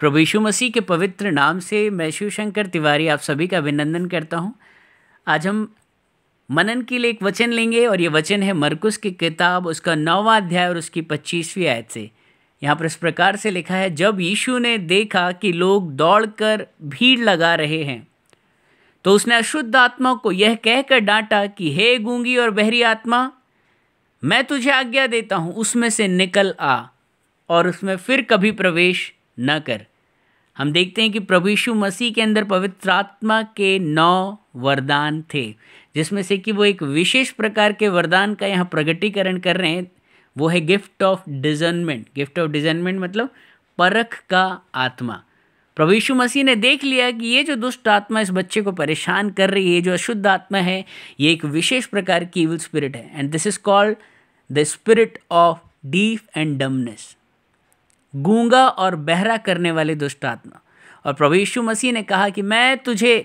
प्रभु यीशु मसीह के पवित्र नाम से मैं शिव शंकर तिवारी आप सभी का अभिनंदन करता हूँ आज हम मनन के लिए एक वचन लेंगे और ये वचन है मरकुस की किताब उसका नौवा अध्याय और उसकी पच्चीसवीं आयत से यहाँ पर इस प्रकार से लिखा है जब यीशु ने देखा कि लोग दौड़कर भीड़ लगा रहे हैं तो उसने अशुद्ध आत्मा को यह कहकर डांटा कि हे गूंगी और बहरी आत्मा मैं तुझे आज्ञा देता हूँ उसमें से निकल आ और उसमें फिर कभी प्रवेश न कर हम देखते हैं कि प्रभु यीशु मसीह के अंदर पवित्र आत्मा के नौ वरदान थे जिसमें से कि वो एक विशेष प्रकार के वरदान का यहाँ प्रगटीकरण कर रहे हैं वो है gift of discernment gift of discernment मतलब परख का आत्मा प्रभु यीशु मसीह ने देख लिया कि ये जो दुष्ट आत्मा इस बच्चे को परेशान कर रही है ये जो अशुद्ध आत्मा है ये एक विशेष प्रकार की इविल स्पिरिट है and this is called the spirit of deaf and dumbness गूंगा और बहरा करने वाले दुष्ट आत्मा और प्रभु यीशु मसीह ने कहा कि मैं तुझे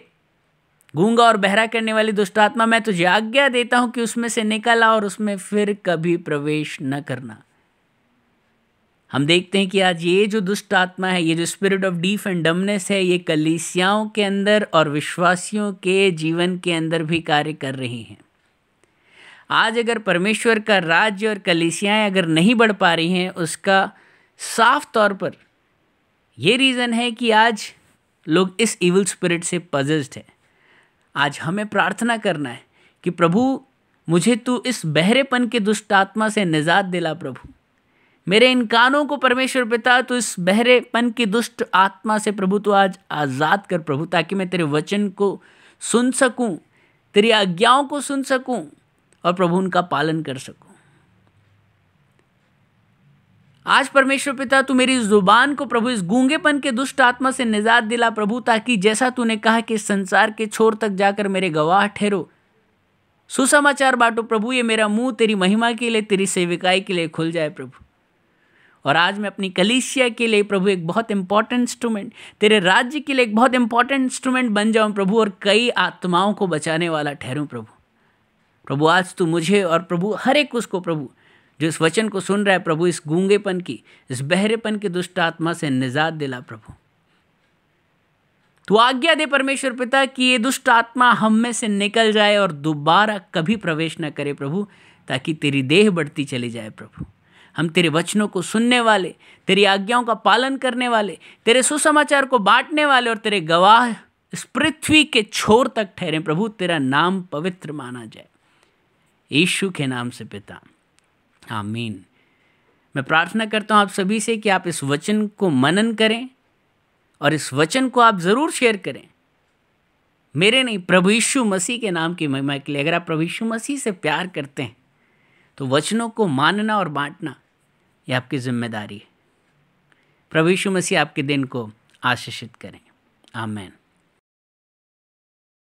गूंगा और बहरा करने वाली दुष्ट आत्मा मैं तुझे आज्ञा देता हूं कि उसमें से निकल आ और उसमें फिर कभी प्रवेश न करना हम देखते हैं कि आज ये जो दुष्ट आत्मा है ये जो spirit of deaf and dumbness है ये कलीसियाओं के अंदर और विश्वासियों के जीवन के अंदर भी कार्य कर रही हैं आज अगर परमेश्वर का राज्य और कलीसियाएं अगर नहीं बढ़ पा रही हैं उसका साफ तौर पर ये रीज़न है कि आज लोग इस इविल स्पिरिट से पजस्ड हैं आज हमें प्रार्थना करना है कि प्रभु मुझे तू इस बहरेपन के दुष्ट आत्मा से निजात दिला प्रभु मेरे इन कानों को परमेश्वर पिता तो इस बहरेपन की दुष्ट आत्मा से प्रभु तो आज आज़ाद कर प्रभु ताकि मैं तेरे वचन को सुन सकूं तेरी आज्ञाओं को सुन सकूं और प्रभु उनका पालन कर सकूं आज परमेश्वर पिता तू मेरी जुबान को प्रभु इस गूंगेपन के दुष्ट आत्मा से निजात दिला प्रभु ताकि जैसा तूने कहा कि संसार के छोर तक जाकर मेरे गवाह ठहरो सुसमाचार बांटो प्रभु ये मेरा मुंह तेरी महिमा के लिए तेरी सेविकाई के लिए खुल जाए प्रभु और आज मैं अपनी कलिसिया के लिए प्रभु एक बहुत इंपॉर्टेंट इंस्ट्रूमेंट तेरे राज्य के लिए एक बहुत इंपॉर्टेंट इंस्ट्रूमेंट बन जाऊं प्रभु और कई आत्माओं को बचाने वाला ठहरूं प्रभु प्रभु आज तू मुझे और प्रभु हर एक उसको प्रभु जो इस वचन को सुन रहा है प्रभु इस गूंगेपन की इस बहरेपन की दुष्ट आत्मा से निजात दिला प्रभु तू आज्ञा दे परमेश्वर पिता कि ये दुष्ट आत्मा हम में से निकल जाए और दोबारा कभी प्रवेश न करे प्रभु ताकि तेरी देह बढ़ती चली जाए प्रभु हम तेरे वचनों को सुनने वाले तेरी आज्ञाओं का पालन करने वाले तेरे सुसमाचार को बांटने वाले और तेरे गवाह इस पृथ्वी के छोर तक ठहरे प्रभु तेरा नाम पवित्र माना जाए यीशु के नाम से पिता आमीन मैं प्रार्थना करता हूँ आप सभी से कि आप इस वचन को मनन करें और इस वचन को आप ज़रूर शेयर करें मेरे नहीं प्रभु यीशु मसीह के नाम की महिमा के लिए अगर आप प्रभु यीशु मसीह से प्यार करते हैं तो वचनों को मानना और बांटना ये आपकी जिम्मेदारी है प्रभु यीशु मसीह आपके दिन को आशीषित करें आमेन